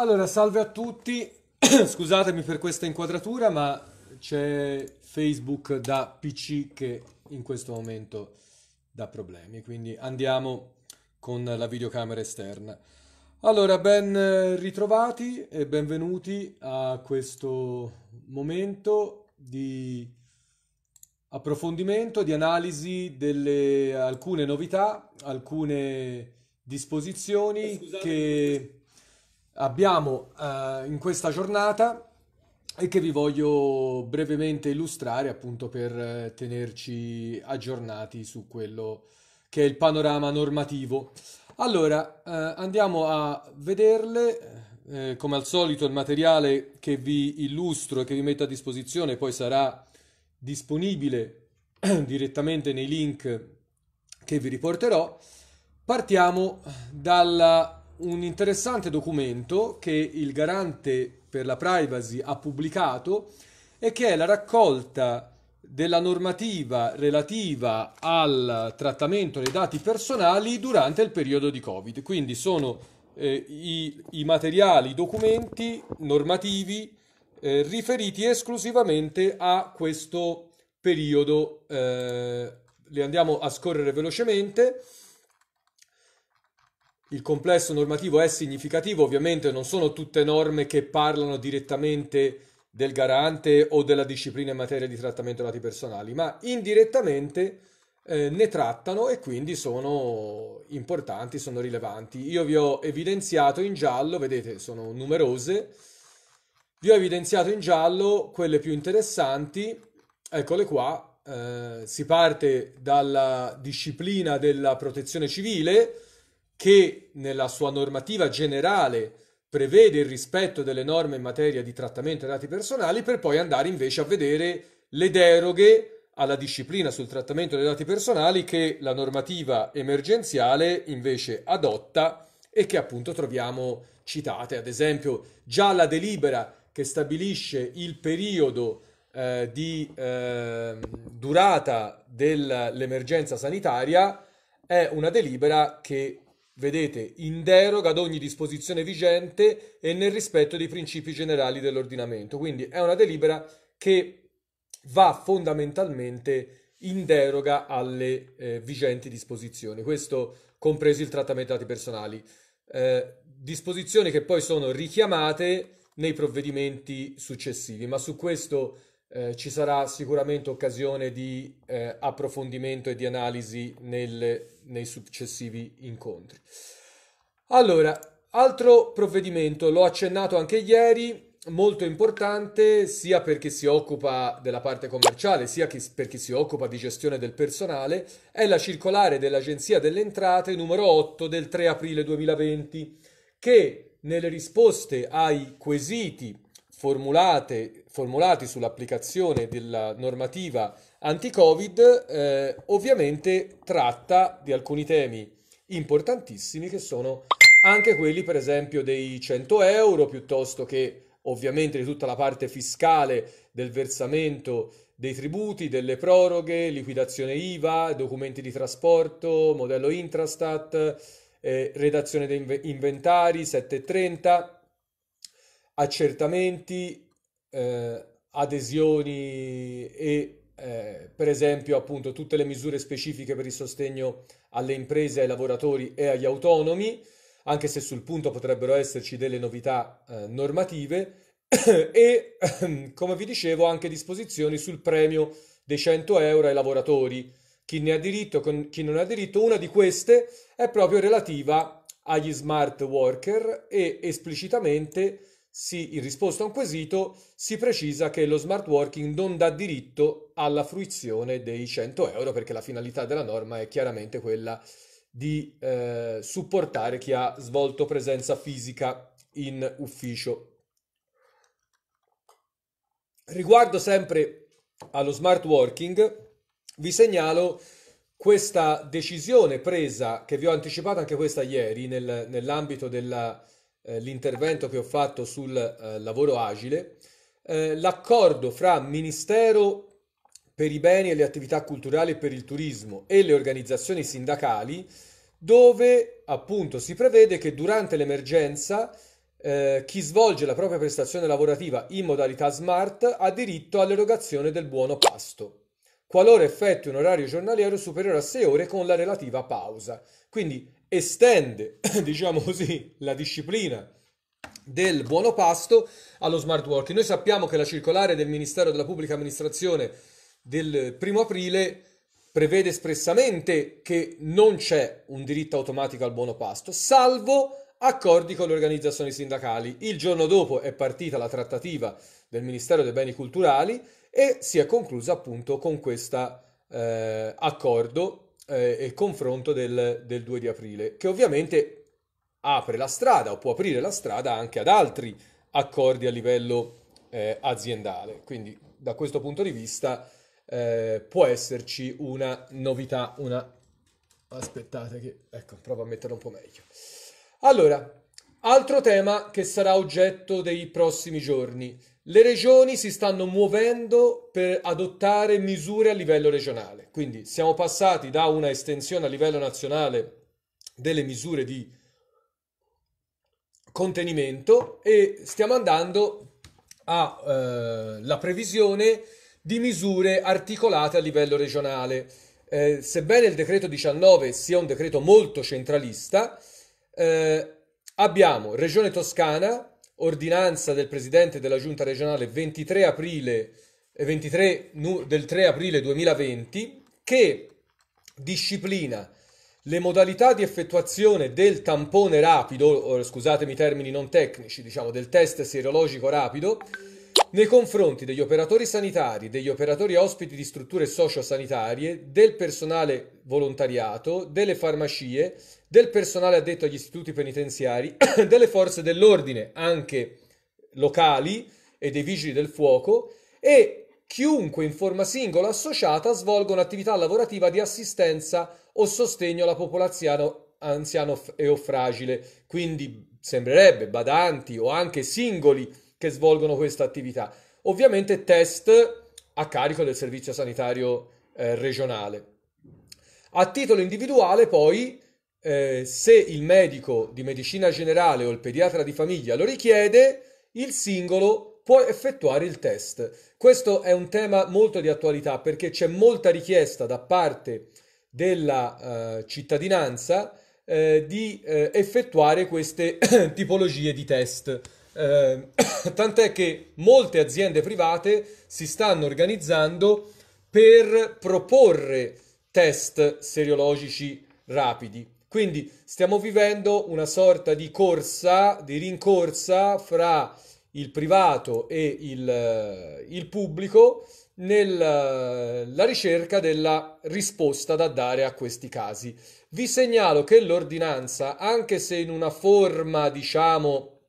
Allora, salve a tutti, scusatemi per questa inquadratura, ma c'è Facebook da PC che in questo momento dà problemi, quindi andiamo con la videocamera esterna. Allora, ben ritrovati e benvenuti a questo momento di approfondimento, di analisi delle alcune novità, alcune disposizioni eh, Scusate. che abbiamo eh, in questa giornata e che vi voglio brevemente illustrare appunto per eh, tenerci aggiornati su quello che è il panorama normativo. Allora, eh, andiamo a vederle. Eh, come al solito il materiale che vi illustro e che vi metto a disposizione poi sarà disponibile direttamente nei link che vi riporterò. Partiamo dalla un interessante documento che il garante per la privacy ha pubblicato e che è la raccolta della normativa relativa al trattamento dei dati personali durante il periodo di Covid. Quindi sono eh, i, i, materiali, i documenti normativi eh, riferiti esclusivamente a questo periodo. Eh, li andiamo a scorrere velocemente. Il complesso normativo è significativo, ovviamente non sono tutte norme che parlano direttamente del garante o della disciplina in materia di trattamento dati personali, ma indirettamente eh, ne trattano e quindi sono importanti, sono rilevanti. Io vi ho evidenziato in giallo, vedete, sono numerose. Vi ho evidenziato in giallo quelle più interessanti, eccole qua. Eh, si parte dalla disciplina della protezione civile che nella sua normativa generale prevede il rispetto delle norme in materia di trattamento dei dati personali per poi andare invece a vedere le deroghe alla disciplina sul trattamento dei dati personali che la normativa emergenziale invece adotta e che appunto troviamo citate, ad esempio già la delibera che stabilisce il periodo eh, di eh, durata dell'emergenza sanitaria è una delibera che vedete, in deroga ad ogni disposizione vigente e nel rispetto dei principi generali dell'ordinamento. Quindi è una delibera che va fondamentalmente in deroga alle eh, vigenti disposizioni, questo compreso il trattamento dei dati personali. Eh, disposizioni che poi sono richiamate nei provvedimenti successivi, ma su questo eh, ci sarà sicuramente occasione di eh, approfondimento e di analisi nel, nei successivi incontri. Allora, altro provvedimento, l'ho accennato anche ieri, molto importante sia per chi si occupa della parte commerciale sia per chi si occupa di gestione del personale, è la circolare dell'Agenzia delle Entrate numero 8 del 3 aprile 2020 che nelle risposte ai quesiti formulate, formulati sull'applicazione della normativa anti-Covid, eh, ovviamente tratta di alcuni temi importantissimi che sono anche quelli per esempio dei 100 euro piuttosto che ovviamente di tutta la parte fiscale del versamento dei tributi, delle proroghe, liquidazione IVA, documenti di trasporto, modello Intrastat, eh, redazione dei inventari 730 accertamenti, eh, adesioni e eh, per esempio appunto tutte le misure specifiche per il sostegno alle imprese, ai lavoratori e agli autonomi, anche se sul punto potrebbero esserci delle novità eh, normative e come vi dicevo anche disposizioni sul premio dei 100 euro ai lavoratori, chi ne ha diritto, chi non ha diritto, una di queste è proprio relativa agli smart worker e esplicitamente si, in risposta a un quesito si precisa che lo smart working non dà diritto alla fruizione dei 100 euro perché la finalità della norma è chiaramente quella di eh, supportare chi ha svolto presenza fisica in ufficio. Riguardo sempre allo smart working, vi segnalo questa decisione presa, che vi ho anticipato anche questa ieri, nel, nell'ambito della eh, l'intervento che ho fatto sul eh, lavoro agile, eh, l'accordo fra Ministero per i beni e le attività culturali e per il turismo e le organizzazioni sindacali, dove appunto si prevede che durante l'emergenza eh, chi svolge la propria prestazione lavorativa in modalità smart ha diritto all'erogazione del buono pasto, qualora effettui un orario giornaliero superiore a 6 ore con la relativa pausa. Quindi estende, diciamo così, la disciplina del buono pasto allo smart working. Noi sappiamo che la circolare del Ministero della Pubblica Amministrazione del primo aprile prevede espressamente che non c'è un diritto automatico al buono pasto, salvo accordi con le organizzazioni sindacali. Il giorno dopo è partita la trattativa del Ministero dei Beni Culturali e si è conclusa appunto con questo eh, accordo eh, il confronto del, del 2 di aprile, che ovviamente apre la strada o può aprire la strada anche ad altri accordi a livello eh, aziendale. Quindi da questo punto di vista eh, può esserci una novità, una... Aspettate che... Ecco, provo a metterlo un po' meglio. Allora, altro tema che sarà oggetto dei prossimi giorni. Le regioni si stanno muovendo per adottare misure a livello regionale, quindi siamo passati da una estensione a livello nazionale delle misure di contenimento e stiamo andando alla eh, previsione di misure articolate a livello regionale. Eh, sebbene il decreto 19 sia un decreto molto centralista, eh, abbiamo Regione Toscana, ordinanza del Presidente della Giunta regionale 23 aprile, 23, eh, del 3 aprile 2020 che disciplina le modalità di effettuazione del tampone rapido, scusatemi i termini non tecnici, diciamo del test serologico rapido, nei confronti degli operatori sanitari, degli operatori ospiti di strutture sociosanitarie, del personale volontariato, delle farmacie, del personale addetto agli istituti penitenziari, delle forze dell'ordine, anche locali e dei vigili del fuoco e chiunque in forma singola associata svolga un'attività lavorativa di assistenza o sostegno alla popolazione anziana e o fragile, quindi sembrerebbe badanti o anche singoli che svolgono questa attività. Ovviamente test a carico del servizio sanitario eh, regionale. A titolo individuale poi, eh, se il medico di medicina generale o il pediatra di famiglia lo richiede, il singolo può effettuare il test. Questo è un tema molto di attualità perché c'è molta richiesta da parte della eh, cittadinanza eh, di eh, effettuare queste tipologie di test. Eh, tant'è che molte aziende private si stanno organizzando per proporre test seriologici rapidi. Quindi stiamo vivendo una sorta di corsa, di rincorsa fra il privato e il, eh, il pubblico nella eh, ricerca della risposta da dare a questi casi. Vi segnalo che l'ordinanza, anche se in una forma, diciamo,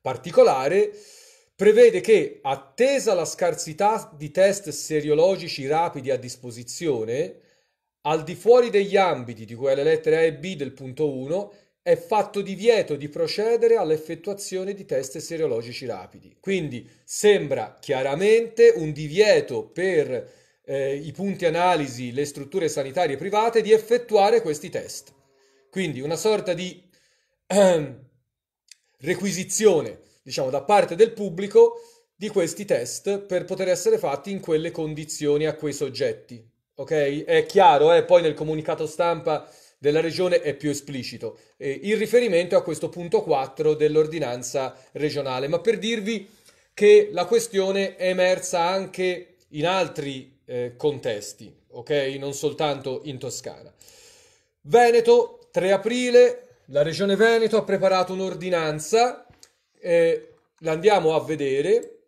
particolare prevede che, attesa la scarsità di test seriologici rapidi a disposizione, al di fuori degli ambiti di cui alle lettere A e B del punto 1 è fatto divieto di procedere all'effettuazione di test seriologici rapidi. Quindi sembra chiaramente un divieto per eh, i punti analisi, le strutture sanitarie private di effettuare questi test. Quindi una sorta di ehm, requisizione, diciamo, da parte del pubblico di questi test per poter essere fatti in quelle condizioni a quei soggetti. Ok? È chiaro, eh? poi nel comunicato stampa della regione è più esplicito. Eh, il riferimento è a questo punto 4 dell'ordinanza regionale, ma per dirvi che la questione è emersa anche in altri eh, contesti, ok? Non soltanto in Toscana. Veneto, 3 aprile, la Regione Veneto ha preparato un'ordinanza, eh, l'andiamo a vedere.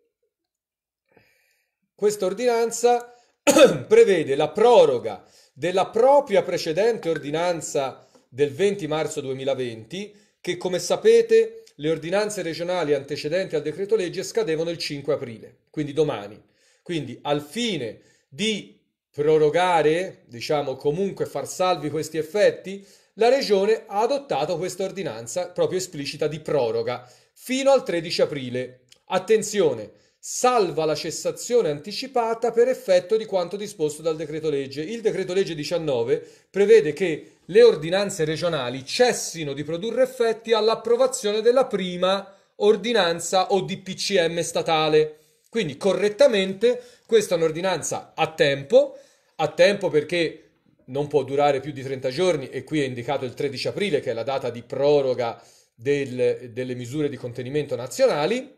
Questa ordinanza prevede la proroga della propria precedente ordinanza del 20 marzo 2020 che, come sapete, le ordinanze regionali antecedenti al decreto legge scadevano il 5 aprile, quindi domani. Quindi, al fine di prorogare, diciamo comunque far salvi questi effetti, la Regione ha adottato questa ordinanza proprio esplicita di proroga fino al 13 aprile. Attenzione, salva la cessazione anticipata per effetto di quanto disposto dal decreto legge. Il decreto legge 19 prevede che le ordinanze regionali cessino di produrre effetti all'approvazione della prima ordinanza o DPCM statale. Quindi correttamente questa è un'ordinanza a tempo, a tempo perché non può durare più di 30 giorni e qui è indicato il 13 aprile che è la data di proroga del, delle misure di contenimento nazionali,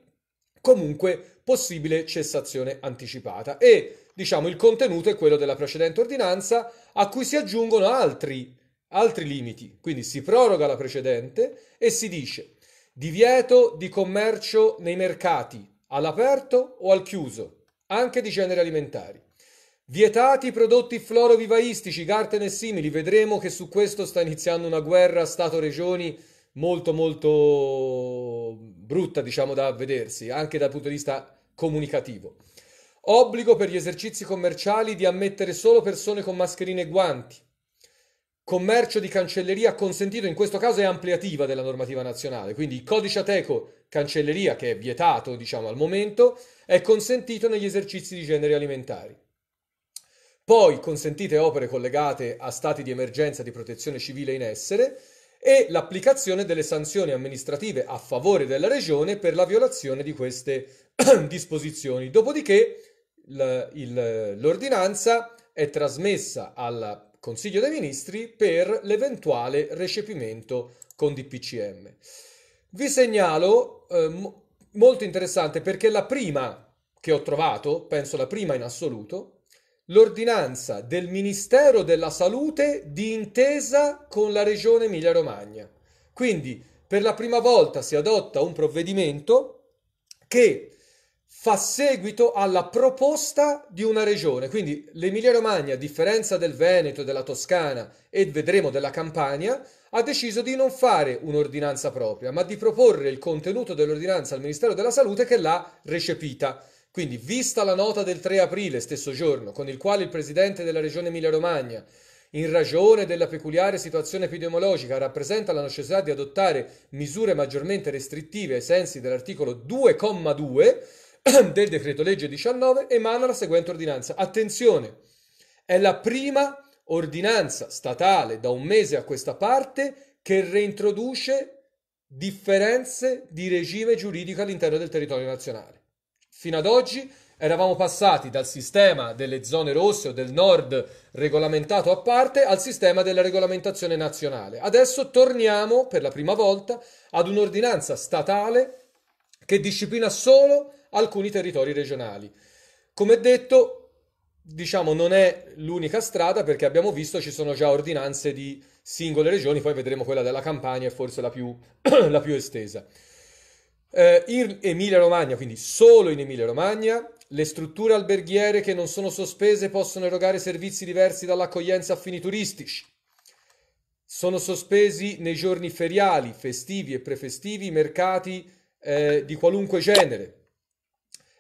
comunque possibile cessazione anticipata. E diciamo il contenuto è quello della precedente ordinanza a cui si aggiungono altri, altri limiti, quindi si proroga la precedente e si dice divieto di commercio nei mercati all'aperto o al chiuso, anche di generi alimentari Vietati i prodotti florovivaistici, cartene e simili. Vedremo che su questo sta iniziando una guerra Stato-Regioni molto molto brutta, diciamo, da vedersi, anche dal punto di vista comunicativo. Obbligo per gli esercizi commerciali di ammettere solo persone con mascherine e guanti. Commercio di cancelleria consentito, in questo caso è ampliativa della normativa nazionale, quindi il codice ateco cancelleria, che è vietato diciamo al momento, è consentito negli esercizi di generi alimentari poi consentite opere collegate a stati di emergenza di protezione civile in essere e l'applicazione delle sanzioni amministrative a favore della regione per la violazione di queste disposizioni. Dopodiché l'ordinanza è trasmessa al Consiglio dei Ministri per l'eventuale recepimento con DPCM. Vi segnalo eh, molto interessante perché la prima che ho trovato, penso la prima in assoluto, l'ordinanza del Ministero della Salute di intesa con la Regione Emilia-Romagna. Quindi per la prima volta si adotta un provvedimento che fa seguito alla proposta di una regione. Quindi l'Emilia-Romagna, a differenza del Veneto, della Toscana e vedremo della Campania, ha deciso di non fare un'ordinanza propria, ma di proporre il contenuto dell'ordinanza al Ministero della Salute che l'ha recepita. Quindi, vista la nota del 3 aprile, stesso giorno, con il quale il presidente della regione Emilia-Romagna, in ragione della peculiare situazione epidemiologica, rappresenta la necessità di adottare misure maggiormente restrittive ai sensi dell'articolo 2,2 del decreto legge 19, emana la seguente ordinanza. Attenzione, è la prima ordinanza statale da un mese a questa parte che reintroduce differenze di regime giuridico all'interno del territorio nazionale. Fino ad oggi eravamo passati dal sistema delle zone rosse o del nord regolamentato a parte al sistema della regolamentazione nazionale. Adesso torniamo per la prima volta ad un'ordinanza statale che disciplina solo alcuni territori regionali. Come detto, diciamo non è l'unica strada perché abbiamo visto ci sono già ordinanze di singole regioni, poi vedremo quella della Campania, è forse la più, la più estesa. Eh, in Emilia-Romagna, quindi solo in Emilia-Romagna, le strutture alberghiere che non sono sospese possono erogare servizi diversi dall'accoglienza a fini turistici. Sono sospesi nei giorni feriali, festivi e prefestivi, i mercati eh, di qualunque genere.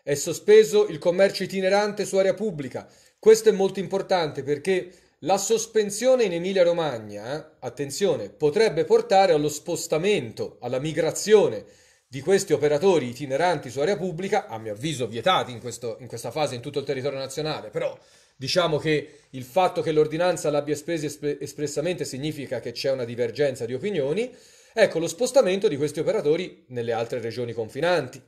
È sospeso il commercio itinerante su area pubblica. Questo è molto importante perché la sospensione in Emilia-Romagna, eh, attenzione, potrebbe portare allo spostamento, alla migrazione di questi operatori itineranti su area pubblica, a mio avviso vietati in, questo, in questa fase in tutto il territorio nazionale, però diciamo che il fatto che l'ordinanza l'abbia espressa espressamente significa che c'è una divergenza di opinioni, ecco lo spostamento di questi operatori nelle altre regioni confinanti.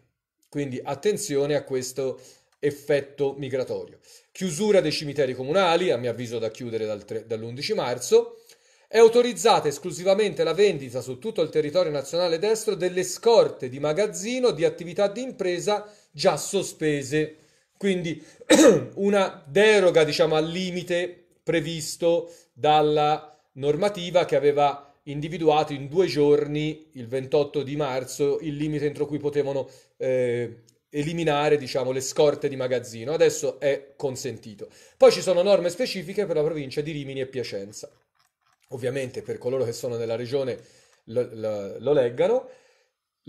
Quindi attenzione a questo effetto migratorio. Chiusura dei cimiteri comunali, a mio avviso da chiudere dal dall'11 marzo. È autorizzata esclusivamente la vendita su tutto il territorio nazionale destro delle scorte di magazzino di attività di impresa già sospese. Quindi una deroga, diciamo, al limite previsto dalla normativa che aveva individuato in due giorni, il 28 di marzo, il limite entro cui potevano eh, eliminare diciamo, le scorte di magazzino. Adesso è consentito. Poi ci sono norme specifiche per la provincia di Rimini e Piacenza ovviamente per coloro che sono nella regione lo, lo, lo leggano.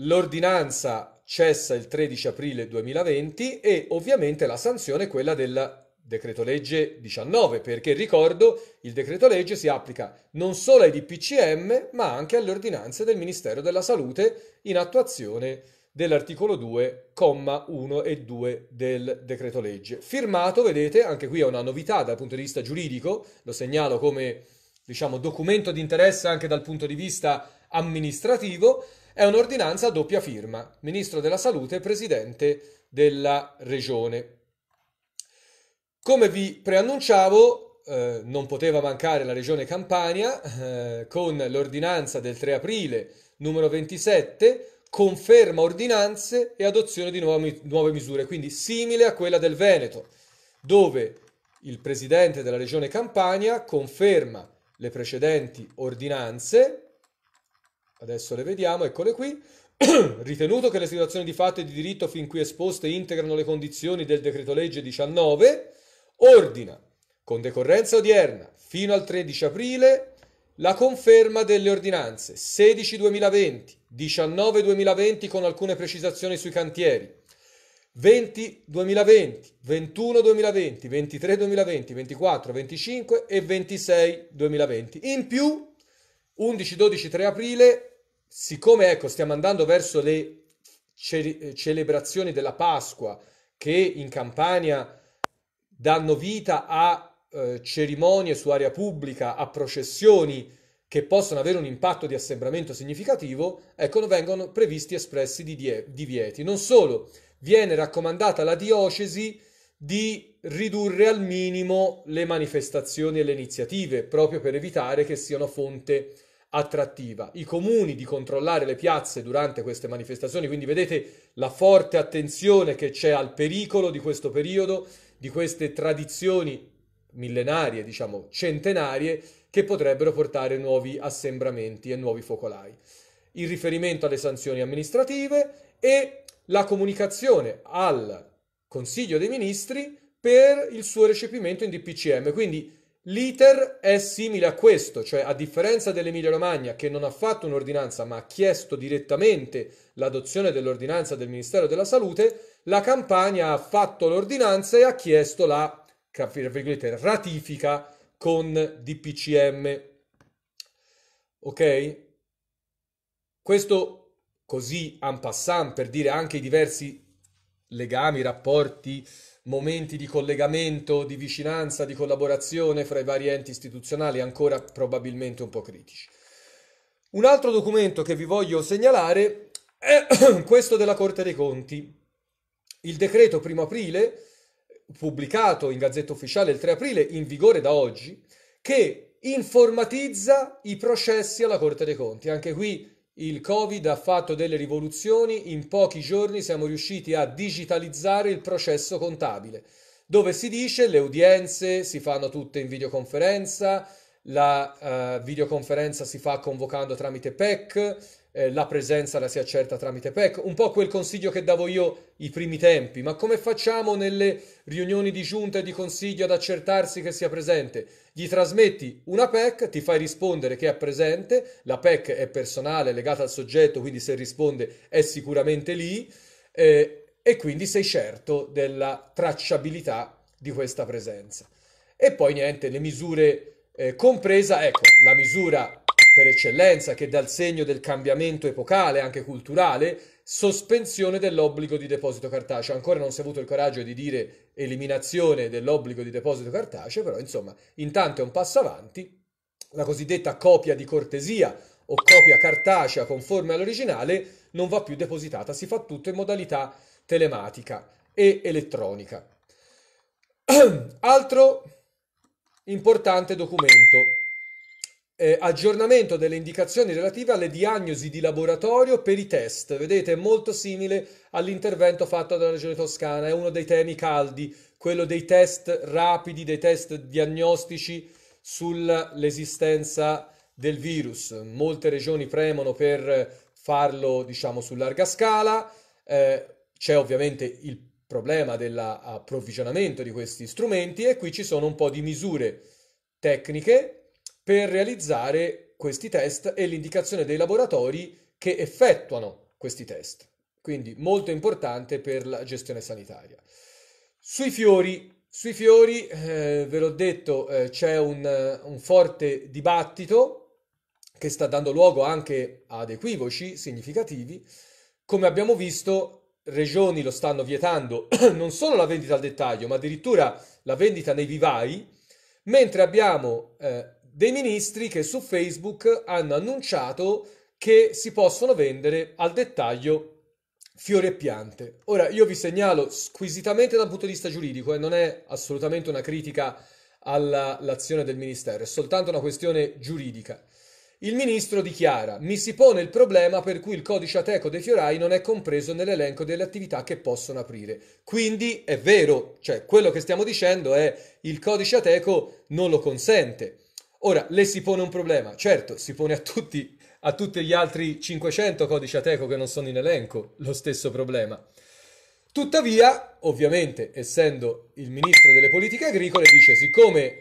L'ordinanza cessa il 13 aprile 2020 e ovviamente la sanzione è quella del decreto legge 19 perché ricordo il decreto legge si applica non solo ai DPCM ma anche alle ordinanze del Ministero della Salute in attuazione dell'articolo 2, 1 e 2 del decreto legge. Firmato, vedete, anche qui è una novità dal punto di vista giuridico, lo segnalo come diciamo, documento di interesse anche dal punto di vista amministrativo, è un'ordinanza a doppia firma, Ministro della Salute e Presidente della Regione. Come vi preannunciavo, eh, non poteva mancare la Regione Campania eh, con l'ordinanza del 3 aprile numero 27, conferma ordinanze e adozione di nuove, nuove misure, quindi simile a quella del Veneto, dove il Presidente della Regione Campania conferma le precedenti ordinanze, adesso le vediamo, eccole qui, ritenuto che le situazioni di fatto e di diritto fin qui esposte integrano le condizioni del decreto legge 19, ordina con decorrenza odierna fino al 13 aprile la conferma delle ordinanze 16 2020, 19 2020 con alcune precisazioni sui cantieri, 20 2020, 21 2020, 23 2020, 24, 25 e 26 2020. In più 11, 12, 3 aprile, siccome ecco stiamo andando verso le ce- celebrazioni della Pasqua che in Campania danno vita a eh, cerimonie su area pubblica, a processioni che possono avere un impatto di assembramento significativo, ecco, vengono previsti espressi divieti. Non solo, viene raccomandata alla diocesi di ridurre al minimo le manifestazioni e le iniziative, proprio per evitare che siano fonte attrattiva. I comuni di controllare le piazze durante queste manifestazioni, quindi vedete la forte attenzione che c'è al pericolo di questo periodo, di queste tradizioni millenarie, diciamo centenarie, che potrebbero portare nuovi assembramenti e nuovi focolai. Il riferimento alle sanzioni amministrative e la comunicazione al Consiglio dei Ministri per il suo recepimento in DPCM. Quindi l'iter è simile a questo, cioè a differenza dell'Emilia Romagna che non ha fatto un'ordinanza ma ha chiesto direttamente l'adozione dell'ordinanza del Ministero della Salute, la Campania ha fatto l'ordinanza e ha chiesto la ratifica con DPCM. Ok? Questo così en passant per dire anche i diversi legami, rapporti, momenti di collegamento, di vicinanza, di collaborazione fra i vari enti istituzionali ancora probabilmente un po' critici. Un altro documento che vi voglio segnalare è questo della Corte dei Conti. Il decreto primo aprile, pubblicato in Gazzetta Ufficiale il 3 aprile, in vigore da oggi, che informatizza i processi alla Corte dei Conti. Anche qui il Covid ha fatto delle rivoluzioni, in pochi giorni siamo riusciti a digitalizzare il processo contabile, dove si dice le udienze si fanno tutte in videoconferenza, la eh, videoconferenza si fa convocando tramite PEC, eh, la presenza la si accerta tramite PEC, un po' quel consiglio che davo io i primi tempi, ma come facciamo nelle riunioni di giunta e di consiglio ad accertarsi che sia presente? Gli trasmetti una PEC, ti fai rispondere che è presente, la PEC è personale, legata al soggetto, quindi se risponde è sicuramente lì, eh, e quindi sei certo della tracciabilità di questa presenza. E poi niente, le misure eh, compresa ecco, la misura per eccellenza che dà il segno del cambiamento epocale, anche culturale, sospensione dell'obbligo di deposito cartaceo. Ancora non si è avuto il coraggio di dire eliminazione dell'obbligo di deposito cartaceo, però insomma, intanto è un passo avanti. La cosiddetta copia di cortesia o copia cartacea conforme all'originale non va più depositata, si fa tutto in modalità telematica e elettronica. Altro importante documento. Eh, aggiornamento delle indicazioni relative alle diagnosi di laboratorio per i test. Vedete, è molto simile all'intervento fatto dalla Regione Toscana, è uno dei temi caldi, quello dei test rapidi, dei test diagnostici sull'esistenza del virus. Molte regioni premono per farlo, diciamo, su larga scala. Eh, c'è ovviamente il problema dell'approvvigionamento di questi strumenti e qui ci sono un po' di misure tecniche per realizzare questi test e l'indicazione dei laboratori che effettuano questi test. Quindi molto importante per la gestione sanitaria. Sui fiori, sui fiori eh, ve l'ho detto, eh, c'è un, un forte dibattito che sta dando luogo anche ad equivoci significativi. Come abbiamo visto, regioni lo stanno vietando non solo la vendita al dettaglio, ma addirittura la vendita nei vivai, mentre abbiamo eh, dei ministri che su Facebook hanno annunciato che si possono vendere al dettaglio fiori e piante. Ora io vi segnalo squisitamente dal punto di vista giuridico e eh, non è assolutamente una critica all'azione del ministero, è soltanto una questione giuridica. Il ministro dichiara: Mi si pone il problema per cui il codice ateco dei fiorai non è compreso nell'elenco delle attività che possono aprire. Quindi è vero, cioè quello che stiamo dicendo è il codice ateco non lo consente. Ora le si pone un problema, certo, si pone a tutti, a tutti gli altri 500 codici ateco che non sono in elenco lo stesso problema. Tuttavia, ovviamente, essendo il ministro delle politiche agricole, dice: Siccome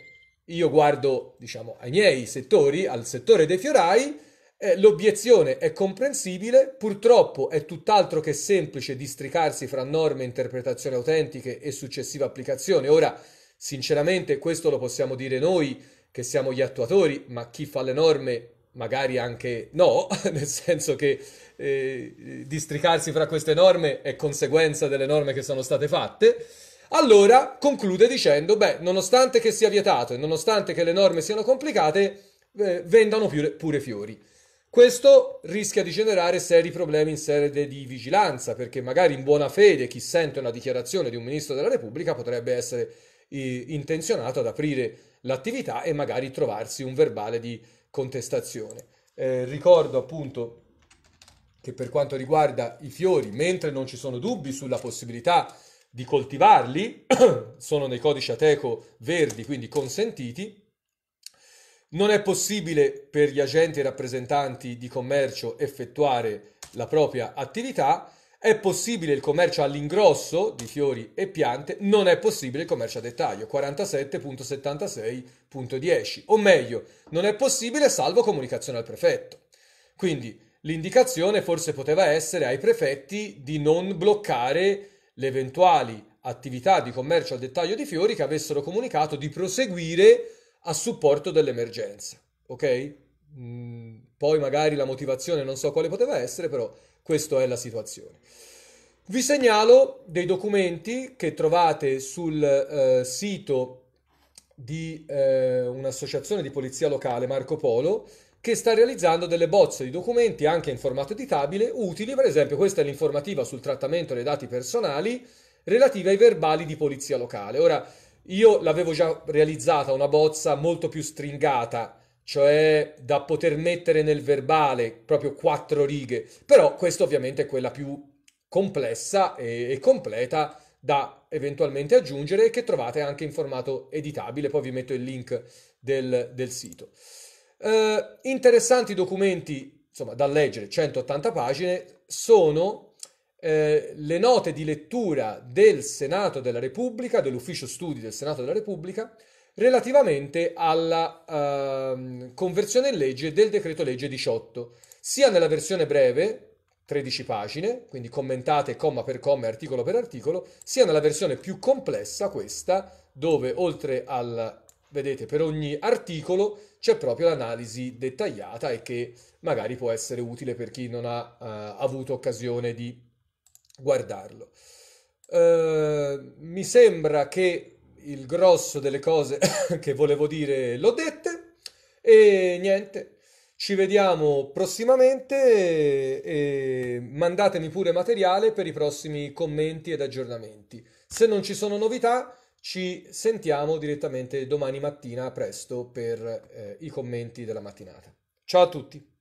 io guardo, diciamo, ai miei settori, al settore dei fiorai, eh, l'obiezione è comprensibile, purtroppo è tutt'altro che semplice districarsi fra norme, interpretazioni autentiche e successiva applicazione. Ora, sinceramente, questo lo possiamo dire noi che siamo gli attuatori, ma chi fa le norme magari anche no, nel senso che eh, districarsi fra queste norme è conseguenza delle norme che sono state fatte. Allora conclude dicendo, beh, nonostante che sia vietato e nonostante che le norme siano complicate, eh, vendano pure fiori. Questo rischia di generare seri problemi in sede di vigilanza, perché magari in buona fede chi sente una dichiarazione di un ministro della Repubblica potrebbe essere eh, intenzionato ad aprire l'attività e magari trovarsi un verbale di contestazione. Eh, ricordo appunto che per quanto riguarda i fiori, mentre non ci sono dubbi sulla possibilità di coltivarli, sono nei codici ateco verdi, quindi consentiti. Non è possibile per gli agenti e rappresentanti di commercio effettuare la propria attività, è possibile il commercio all'ingrosso di fiori e piante, non è possibile il commercio a dettaglio, 47.76.10, o meglio, non è possibile salvo comunicazione al prefetto. Quindi l'indicazione forse poteva essere ai prefetti di non bloccare le eventuali attività di commercio al dettaglio di fiori che avessero comunicato di proseguire a supporto dell'emergenza. Ok? Mm, poi magari la motivazione non so quale poteva essere, però questa è la situazione. Vi segnalo dei documenti che trovate sul eh, sito di eh, un'associazione di polizia locale, Marco Polo, che sta realizzando delle bozze di documenti anche in formato editabile utili, per esempio questa è l'informativa sul trattamento dei dati personali relativa ai verbali di polizia locale. Ora, io l'avevo già realizzata una bozza molto più stringata, cioè da poter mettere nel verbale proprio quattro righe, però questa ovviamente è quella più complessa e, completa da eventualmente aggiungere e che trovate anche in formato editabile, poi vi metto il link del, del sito. Eh, interessanti documenti, insomma, da leggere, 180 pagine, sono eh, le note di lettura del Senato della Repubblica, dell'Ufficio Studi del Senato della Repubblica, relativamente alla eh, conversione in legge del decreto legge 18, sia nella versione breve, 13 pagine, quindi commentate comma per comma, articolo per articolo, sia nella versione più complessa, questa, dove oltre al, vedete, per ogni articolo c'è proprio l'analisi dettagliata e che magari può essere utile per chi non ha uh, avuto occasione di guardarlo. Uh, mi sembra che il grosso delle cose che volevo dire l'ho dette e niente, ci vediamo prossimamente e mandatemi pure materiale per i prossimi commenti ed aggiornamenti. Se non ci sono novità ci sentiamo direttamente domani mattina presto per eh, i commenti della mattinata. Ciao a tutti!